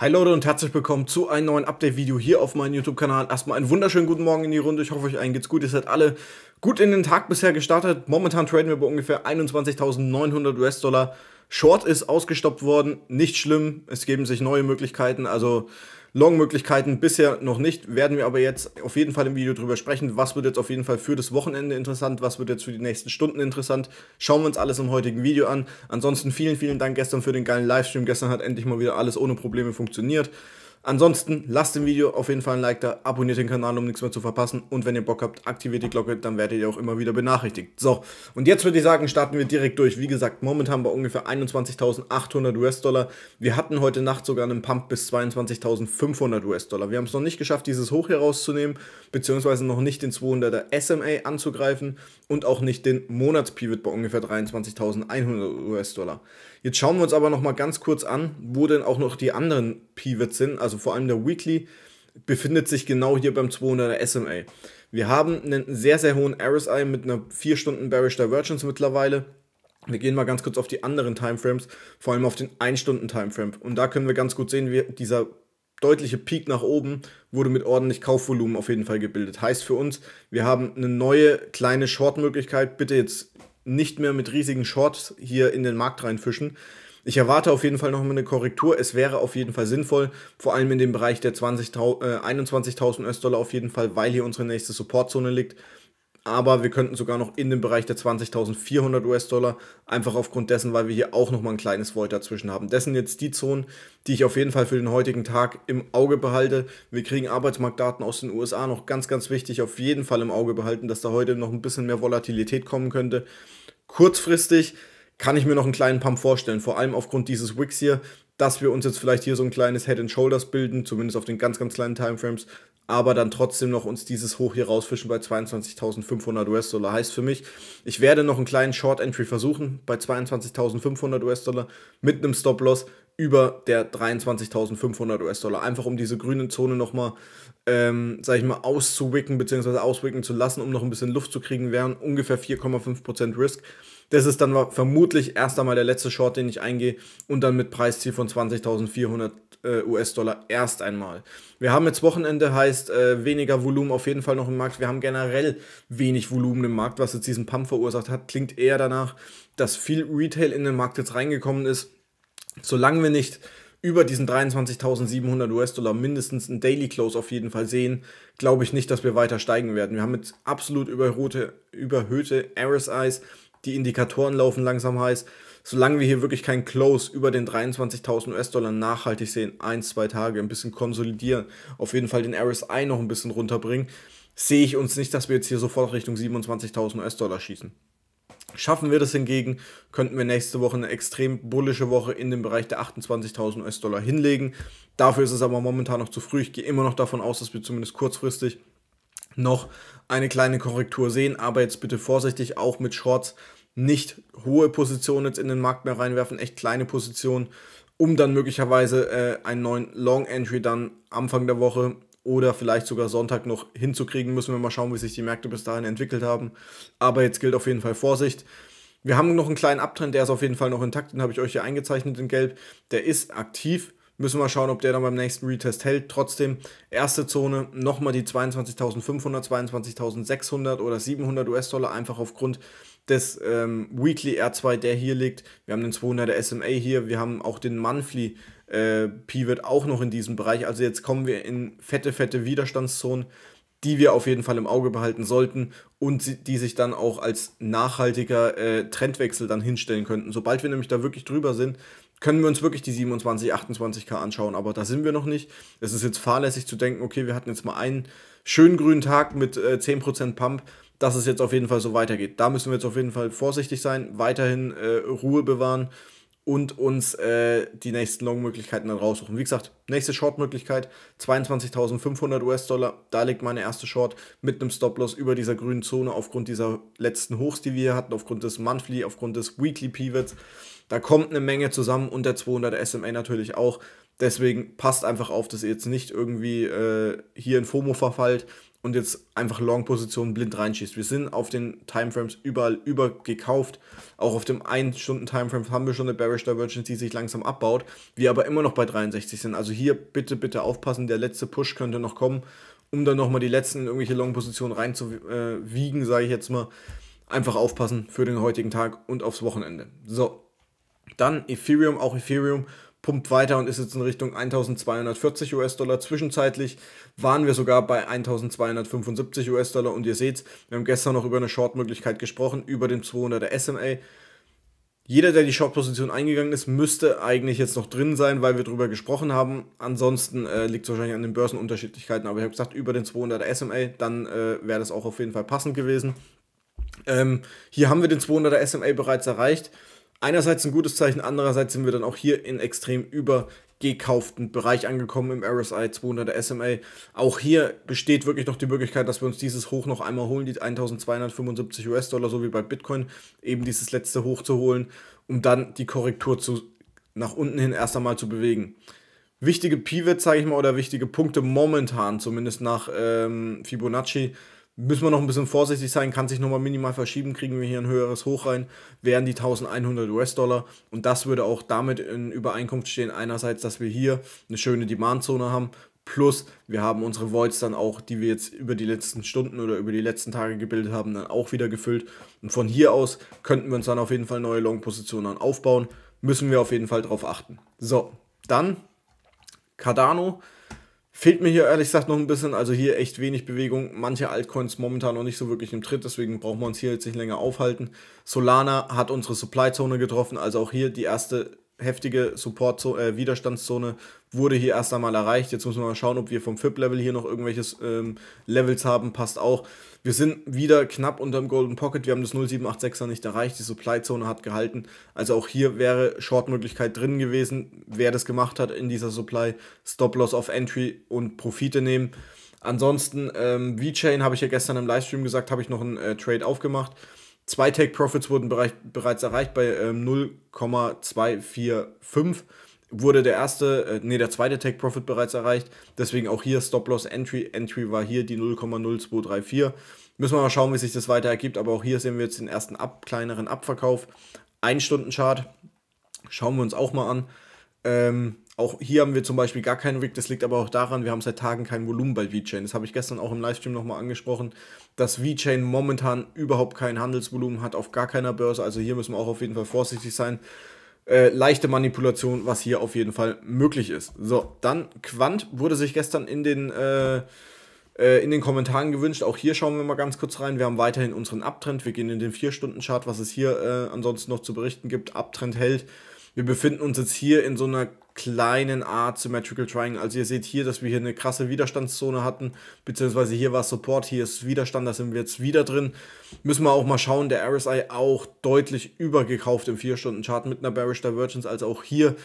Hi Leute und herzlich willkommen zu einem neuen Update-Video hier auf meinem YouTube-Kanal. Erstmal einen wunderschönen guten Morgen in die Runde. Ich hoffe, euch allen geht's gut. Ihr seid alle gut in den Tag bisher gestartet. Momentan traden wir bei ungefähr 21.900 US-Dollar. Short ist ausgestoppt worden, nicht schlimm. Es geben sich neue Möglichkeiten, also Long-Möglichkeiten bisher noch nicht. Werden wir aber jetzt auf jeden Fall im Video drüber sprechen. Was wird jetzt auf jeden Fall für das Wochenende interessant? Was wird jetzt für die nächsten Stunden interessant? Schauen wir uns alles im heutigen Video an. Ansonsten vielen, vielen Dank gestern für den geilen Livestream. Gestern hat endlich mal wieder alles ohne Probleme funktioniert. Ansonsten lasst dem Video auf jeden Fall ein Like da, abonniert den Kanal, um nichts mehr zu verpassen und wenn ihr Bock habt, aktiviert die Glocke, dann werdet ihr auch immer wieder benachrichtigt. So, und jetzt würde ich sagen, starten wir direkt durch. Wie gesagt, momentan bei ungefähr 21.800 US-Dollar. Wir hatten heute Nacht sogar einen Pump bis 22.500 US-Dollar. Wir haben es noch nicht geschafft, dieses Hoch herauszunehmen, beziehungsweise noch nicht den 200er SMA anzugreifen und auch nicht den Monatspivot bei ungefähr 23.100 US-Dollar. Jetzt schauen wir uns aber nochmal ganz kurz an, wo denn auch noch die anderen Pivots sind. Also vor allem der Weekly befindet sich genau hier beim 200er SMA. Wir haben einen sehr, sehr hohen RSI mit einer 4 Stunden Bearish Divergence mittlerweile. Wir gehen mal ganz kurz auf die anderen Timeframes, vor allem auf den 1 Stunden Timeframe. Und da können wir ganz gut sehen, wie dieser deutliche Peak nach oben wurde mit ordentlich Kaufvolumen auf jeden Fall gebildet. Heißt für uns, wir haben eine neue kleine Short-Möglichkeit. Bitte jetzt nicht mehr mit riesigen Shorts hier in den Markt reinfischen. Ich erwarte auf jeden Fall nochmal eine Korrektur. Es wäre auf jeden Fall sinnvoll, vor allem in dem Bereich der äh, 21.000 US-Dollar auf jeden Fall, weil hier unsere nächste Supportzone liegt. Aber wir könnten sogar noch in dem Bereich der 20.400 US-Dollar, einfach aufgrund dessen, weil wir hier auch nochmal ein kleines Volt dazwischen haben. Das sind jetzt die Zonen, die ich auf jeden Fall für den heutigen Tag im Auge behalte. Wir kriegen Arbeitsmarktdaten aus den USA noch ganz, ganz wichtig. Auf jeden Fall im Auge behalten, dass da heute noch ein bisschen mehr Volatilität kommen könnte kurzfristig kann ich mir noch einen kleinen Pump vorstellen, vor allem aufgrund dieses Wicks hier, dass wir uns jetzt vielleicht hier so ein kleines Head and Shoulders bilden, zumindest auf den ganz, ganz kleinen Timeframes, aber dann trotzdem noch uns dieses Hoch hier rausfischen bei 22.500 US-Dollar. Heißt für mich, ich werde noch einen kleinen Short Entry versuchen bei 22.500 US-Dollar mit einem Stop-Loss, über der 23.500 US-Dollar. Einfach um diese grüne Zone nochmal, ähm, sag ich mal, auszuwicken bzw. auswicken zu lassen, um noch ein bisschen Luft zu kriegen, wären ungefähr 4,5% Risk. Das ist dann vermutlich erst einmal der letzte Short, den ich eingehe und dann mit Preisziel von 20.400 äh, US-Dollar erst einmal. Wir haben jetzt Wochenende, heißt äh, weniger Volumen auf jeden Fall noch im Markt. Wir haben generell wenig Volumen im Markt, was jetzt diesen Pump verursacht hat. Klingt eher danach, dass viel Retail in den Markt jetzt reingekommen ist solange wir nicht über diesen 23.700 US-Dollar mindestens ein Daily Close auf jeden Fall sehen, glaube ich nicht, dass wir weiter steigen werden. Wir haben jetzt absolut überhöhte, überhöhte RSIs, die Indikatoren laufen langsam heiß. Solange wir hier wirklich keinen Close über den 23.000 US-Dollar nachhaltig sehen, ein, zwei Tage ein bisschen konsolidieren, auf jeden Fall den RSI noch ein bisschen runterbringen, sehe ich uns nicht, dass wir jetzt hier sofort Richtung 27.000 US-Dollar schießen. Schaffen wir das hingegen, könnten wir nächste Woche eine extrem bullische Woche in dem Bereich der 28.000 US-Dollar hinlegen. Dafür ist es aber momentan noch zu früh. Ich gehe immer noch davon aus, dass wir zumindest kurzfristig noch eine kleine Korrektur sehen, aber jetzt bitte vorsichtig auch mit Shorts nicht hohe Positionen jetzt in den Markt mehr reinwerfen, echt kleine Positionen, um dann möglicherweise äh, einen neuen Long Entry dann Anfang der Woche oder vielleicht sogar Sonntag noch hinzukriegen. Müssen wir mal schauen, wie sich die Märkte bis dahin entwickelt haben. Aber jetzt gilt auf jeden Fall Vorsicht. Wir haben noch einen kleinen Abtrend, der ist auf jeden Fall noch intakt, den habe ich euch hier eingezeichnet in Gelb. Der ist aktiv. Müssen wir mal schauen, ob der dann beim nächsten Retest hält. Trotzdem, erste Zone, nochmal die 22.500, 22.600 oder 700 US-Dollar, einfach aufgrund des ähm, Weekly R2, der hier liegt. Wir haben den 200er SMA hier. Wir haben auch den Monthly äh, Pivot auch noch in diesem Bereich. Also jetzt kommen wir in fette, fette Widerstandszonen, die wir auf jeden Fall im Auge behalten sollten und die sich dann auch als nachhaltiger äh, Trendwechsel dann hinstellen könnten. Sobald wir nämlich da wirklich drüber sind, können wir uns wirklich die 27, 28k anschauen, aber da sind wir noch nicht. Es ist jetzt fahrlässig zu denken, okay, wir hatten jetzt mal einen schönen grünen Tag mit äh, 10% Pump, dass es jetzt auf jeden Fall so weitergeht. Da müssen wir jetzt auf jeden Fall vorsichtig sein, weiterhin äh, Ruhe bewahren und uns äh, die nächsten Long-Möglichkeiten dann raussuchen. Wie gesagt, nächste Short-Möglichkeit 22.500 US-Dollar. Da liegt meine erste Short mit einem Stop-Loss über dieser grünen Zone aufgrund dieser letzten Hochs, die wir hier hatten, aufgrund des Monthly, aufgrund des Weekly Pivots. Da kommt eine Menge zusammen und der 200 SMA natürlich auch. Deswegen passt einfach auf, dass ihr jetzt nicht irgendwie äh, hier in FOMO verfallt, und jetzt einfach Long-Positionen blind reinschießt. Wir sind auf den Timeframes überall übergekauft. Auch auf dem 1-Stunden-Timeframe haben wir schon eine Bearish Divergence, die sich langsam abbaut. Wir aber immer noch bei 63 sind. Also hier bitte, bitte aufpassen. Der letzte Push könnte noch kommen, um dann nochmal die letzten in irgendwelche Long-Positionen reinzuwiegen, äh, sage ich jetzt mal. Einfach aufpassen für den heutigen Tag und aufs Wochenende. So, dann Ethereum, auch Ethereum pumpt weiter und ist jetzt in Richtung 1240 US-Dollar. Zwischenzeitlich waren wir sogar bei 1275 US-Dollar und ihr seht, wir haben gestern noch über eine Short-Möglichkeit gesprochen, über den 200er SMA. Jeder, der die Short-Position eingegangen ist, müsste eigentlich jetzt noch drin sein, weil wir darüber gesprochen haben. Ansonsten äh, liegt es wahrscheinlich an den Börsenunterschiedlichkeiten, aber ich habe gesagt, über den 200er SMA, dann äh, wäre das auch auf jeden Fall passend gewesen. Ähm, hier haben wir den 200er SMA bereits erreicht einerseits ein gutes Zeichen, andererseits sind wir dann auch hier in extrem übergekauften Bereich angekommen im RSI 200 SMA. Auch hier besteht wirklich noch die Möglichkeit, dass wir uns dieses Hoch noch einmal holen, die 1275 US-Dollar, so wie bei Bitcoin, eben dieses letzte Hoch zu holen, um dann die Korrektur zu, nach unten hin erst einmal zu bewegen. Wichtige Pivots, sage ich mal, oder wichtige Punkte momentan, zumindest nach ähm, Fibonacci, müssen wir noch ein bisschen vorsichtig sein, kann sich nochmal minimal verschieben, kriegen wir hier ein höheres Hoch rein, wären die 1100 US-Dollar und das würde auch damit in Übereinkunft stehen, einerseits, dass wir hier eine schöne Demandzone haben, plus wir haben unsere Voids dann auch, die wir jetzt über die letzten Stunden oder über die letzten Tage gebildet haben, dann auch wieder gefüllt und von hier aus könnten wir uns dann auf jeden Fall neue Long-Positionen aufbauen, müssen wir auf jeden Fall darauf achten. So, dann Cardano, Fehlt mir hier ehrlich gesagt noch ein bisschen, also hier echt wenig Bewegung. Manche Altcoins momentan noch nicht so wirklich im Tritt, deswegen brauchen wir uns hier jetzt nicht länger aufhalten. Solana hat unsere Supply-Zone getroffen, also auch hier die erste heftige Support äh, Widerstandszone wurde hier erst einmal erreicht. Jetzt müssen wir mal schauen, ob wir vom FIP-Level hier noch irgendwelches ähm, Levels haben, passt auch. Wir sind wieder knapp unter dem Golden Pocket. Wir haben das 0786er nicht erreicht. Die Supply Zone hat gehalten. Also auch hier wäre Short-Möglichkeit drin gewesen. Wer das gemacht hat in dieser Supply, Stop-Loss auf Entry und Profite nehmen. Ansonsten, ähm, V-Chain habe ich ja gestern im Livestream gesagt, habe ich noch einen äh, Trade aufgemacht. Zwei Take-Profits wurden bereich, bereits erreicht bei ähm, 0,245 wurde der erste, äh, nee, der zweite Take Profit bereits erreicht. Deswegen auch hier Stop Loss Entry. Entry war hier die 0,0234. Müssen wir mal schauen, wie sich das weiter ergibt. Aber auch hier sehen wir jetzt den ersten ab, kleineren Abverkauf. Ein Stunden Chart. Schauen wir uns auch mal an. Ähm, auch hier haben wir zum Beispiel gar keinen Rig. Das liegt aber auch daran, wir haben seit Tagen kein Volumen bei VeChain. Das habe ich gestern auch im Livestream nochmal angesprochen, dass VeChain momentan überhaupt kein Handelsvolumen hat, auf gar keiner Börse. Also hier müssen wir auch auf jeden Fall vorsichtig sein äh, leichte Manipulation, was hier auf jeden Fall möglich ist. So, dann Quant wurde sich gestern in den, äh, äh, in den Kommentaren gewünscht. Auch hier schauen wir mal ganz kurz rein. Wir haben weiterhin unseren Abtrend. Wir gehen in den 4-Stunden-Chart, was es hier äh, ansonsten noch zu berichten gibt. Abtrend hält. Wir befinden uns jetzt hier in so einer kleinen Art Symmetrical Triangle. Also ihr seht hier, dass wir hier eine krasse Widerstandszone hatten, beziehungsweise hier war Support, hier ist Widerstand, da sind wir jetzt wieder drin. Müssen wir auch mal schauen, der RSI auch deutlich übergekauft im 4-Stunden-Chart mit einer Bearish Divergence, also auch hier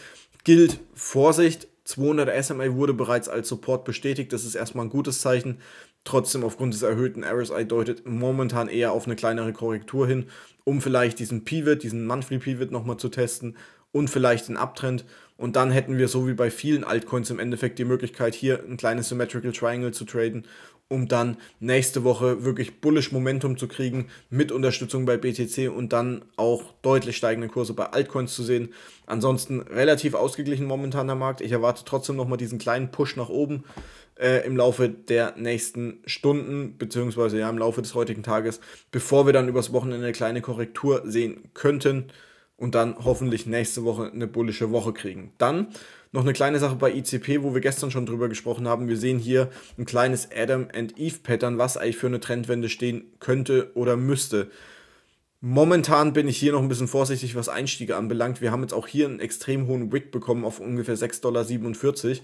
gilt Vorsicht, 200 SMA wurde bereits als Support bestätigt, das ist erstmal ein gutes Zeichen. Trotzdem aufgrund des erhöhten RSI deutet momentan eher auf eine kleinere Korrektur hin, um vielleicht diesen Pivot, diesen Monthly Pivot nochmal zu testen und vielleicht den Abtrend. Und dann hätten wir so wie bei vielen Altcoins im Endeffekt die Möglichkeit, hier ein kleines Symmetrical Triangle zu traden, um dann nächste Woche wirklich bullish Momentum zu kriegen mit Unterstützung bei BTC und dann auch deutlich steigende Kurse bei Altcoins zu sehen. Ansonsten relativ ausgeglichen momentan der Markt. Ich erwarte trotzdem nochmal diesen kleinen Push nach oben äh, im Laufe der nächsten Stunden, beziehungsweise ja im Laufe des heutigen Tages, bevor wir dann übers Wochenende eine kleine Korrektur sehen könnten und dann hoffentlich nächste Woche eine bullische Woche kriegen. Dann noch eine kleine Sache bei ICP, e wo wir gestern schon drüber gesprochen haben. Wir sehen hier ein kleines Adam and Eve Pattern, was eigentlich für eine Trendwende stehen könnte oder müsste. Momentan bin ich hier noch ein bisschen vorsichtig, was Einstiege anbelangt. Wir haben jetzt auch hier einen extrem hohen Wick bekommen auf ungefähr 6,47 Dollar.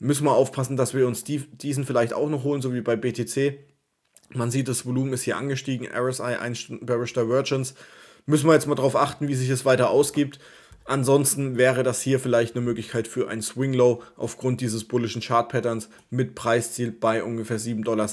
Müssen wir aufpassen, dass wir uns die, diesen vielleicht auch noch holen, so wie bei BTC. Man sieht, das Volumen ist hier angestiegen. RSI, 1 Stunden Bearish Divergence Müssen wir jetzt mal darauf achten, wie sich es weiter ausgibt. Ansonsten wäre das hier vielleicht eine Möglichkeit für ein Swing Low aufgrund dieses bullischen Chart Patterns mit Preisziel bei ungefähr 7,60 Dollar.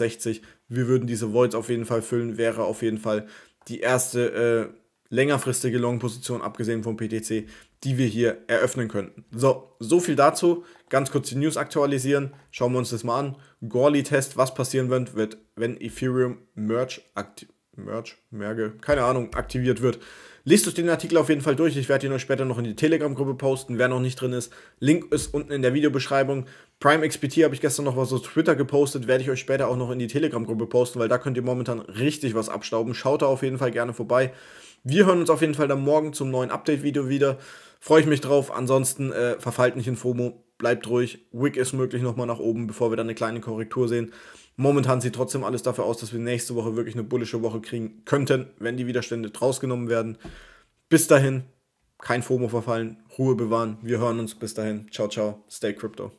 Wir würden diese Voids auf jeden Fall füllen, wäre auf jeden Fall die erste äh, längerfristige Long Position abgesehen vom PTC, die wir hier eröffnen könnten. So, so viel dazu. Ganz kurz die News aktualisieren. Schauen wir uns das mal an. Gorley Test, was passieren wird, wird wenn Ethereum Merge aktiviert. Merch, Merge, keine Ahnung, aktiviert wird. Lest euch den Artikel auf jeden Fall durch. Ich werde ihn euch später noch in die Telegram-Gruppe posten, wer noch nicht drin ist. Link ist unten in der Videobeschreibung. Prime XPT habe ich gestern noch was auf Twitter gepostet, werde ich euch später auch noch in die Telegram-Gruppe posten, weil da könnt ihr momentan richtig was abstauben. Schaut da auf jeden Fall gerne vorbei. Wir hören uns auf jeden Fall dann morgen zum neuen Update-Video wieder. Freue ich mich drauf. Ansonsten äh, verfallt nicht in FOMO. Bleibt ruhig. Wick ist möglich nochmal nach oben, bevor wir dann eine kleine Korrektur sehen. Momentan sieht trotzdem alles dafür aus, dass wir nächste Woche wirklich eine bullische Woche kriegen könnten, wenn die Widerstände rausgenommen werden. Bis dahin, kein FOMO verfallen, Ruhe bewahren. Wir hören uns bis dahin. Ciao, ciao. Stay Crypto.